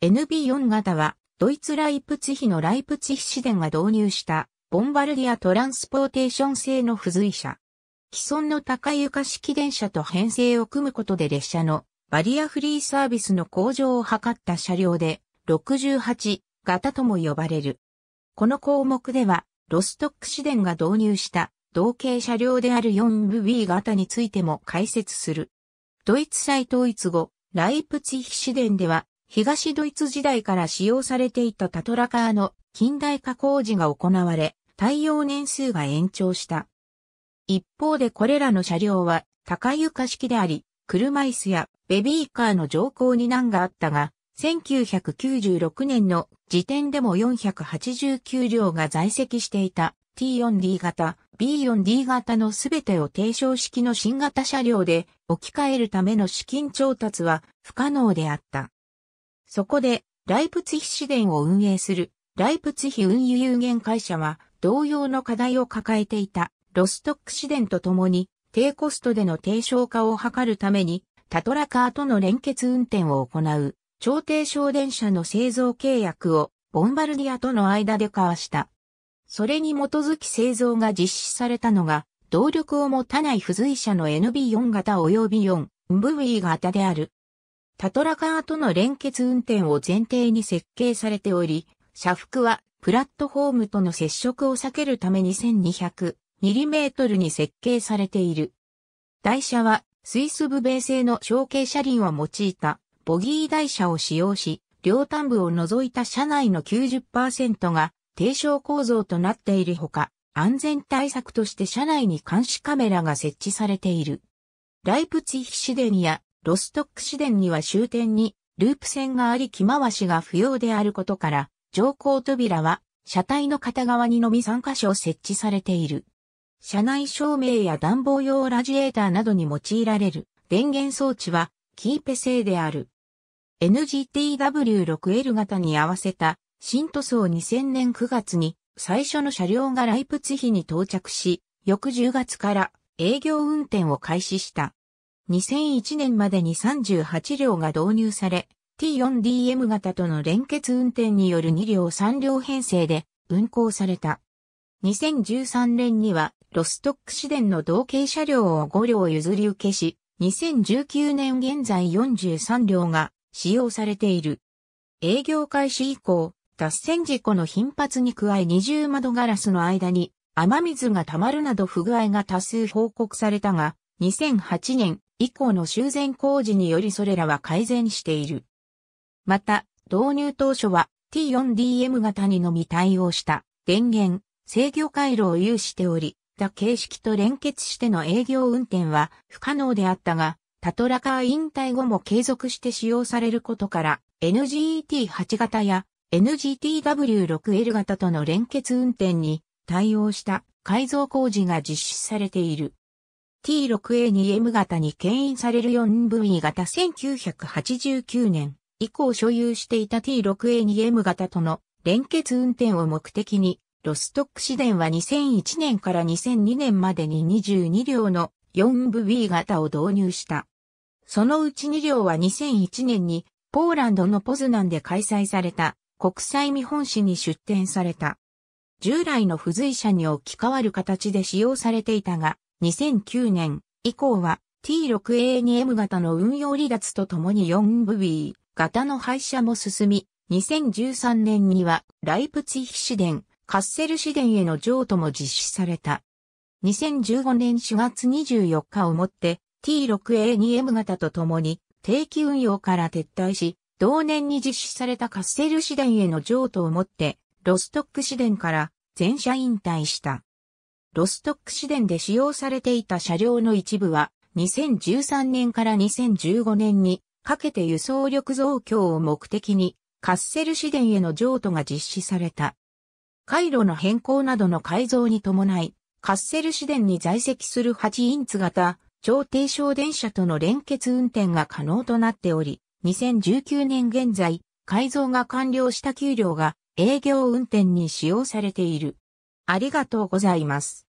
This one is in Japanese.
NB4 型は、ドイツライプツヒのライプツヒ市電が導入した、ボンバルディアトランスポーテーション製の付随車。既存の高床式電車と編成を組むことで列車のバリアフリーサービスの向上を図った車両で、68型とも呼ばれる。この項目では、ロストック市電が導入した同型車両である 4V 型についても解説する。ドイツ再統一後、ライプツヒ市電では東ドイツ時代から使用されていたタトラカーの近代化工事が行われ、耐用年数が延長した。一方でこれらの車両は高床式であり、車椅子やベビーカーの乗降に難があったが、1996年の時点でも489両が在籍していた T4D 型、B4D 型のすべてを低床式の新型車両で置き換えるための資金調達は不可能であった。そこで、ライプツヒ市電を運営する、ライプツヒ運輸有限会社は、同様の課題を抱えていた、ロストック市電とともに、低コストでの低床化を図るために、タトラカーとの連結運転を行う、超低省電車の製造契約を、ボンバルディアとの間で交わした。それに基づき製造が実施されたのが、動力を持たない付随車の NB4 型及び4、ブ v 型である。タトラカーとの連結運転を前提に設計されており、車幅はプラットフォームとの接触を避けるため2 2 0 0トルに設計されている。台車はスイス部米製の小径車輪を用いたボギー台車を使用し、両端部を除いた車内の90%が低床構造となっているほか、安全対策として車内に監視カメラが設置されている。ライプツィヒデンやロストック市電には終点にループ線があり気回しが不要であることから、乗降扉は車体の片側にのみ3箇所設置されている。車内照明や暖房用ラジエーターなどに用いられる電源装置はキーペ製である。NGTW6L 型に合わせた新塗装2000年9月に最初の車両がライプツヒに到着し、翌10月から営業運転を開始した。2001年までに38両が導入され、T4DM 型との連結運転による2両3両編成で運行された。2013年にはロストック市電の同型車両を5両譲り受けし、2019年現在43両が使用されている。営業開始以降、脱線事故の頻発に加え二重窓ガラスの間に雨水が溜まるなど不具合が多数報告されたが、2008年、以降の修繕工事によりそれらは改善している。また、導入当初は T4DM 型にのみ対応した電源、制御回路を有しており、た形式と連結しての営業運転は不可能であったが、タトラカー引退後も継続して使用されることから、NGET8 型や NGTW6L 型との連結運転に対応した改造工事が実施されている。T6A2M 型に牽引される 4V 型1989年以降所有していた T6A2M 型との連結運転を目的に、ロストック市電は2001年から2002年までに22両の 4V 型を導入した。そのうち2両は2001年にポーランドのポズナンで開催された国際見本市に出展された。従来の付随車に置き換わる形で使用されていたが、2009年以降は T6A2M 型の運用離脱とともに 4V 型の廃車も進み、2013年にはライプツィヒ市電、カッセル市電への譲渡も実施された。2015年4月24日をもって T6A2M 型とともに定期運用から撤退し、同年に実施されたカッセル市電への譲渡をもってロストック市電から全車引退した。ロストック市電で使用されていた車両の一部は、2013年から2015年にかけて輸送力増強を目的に、カッセル市電への譲渡が実施された。回路の変更などの改造に伴い、カッセル市電に在籍する8インツ型、超低床電車との連結運転が可能となっており、2019年現在、改造が完了した給料が営業運転に使用されている。ありがとうございます。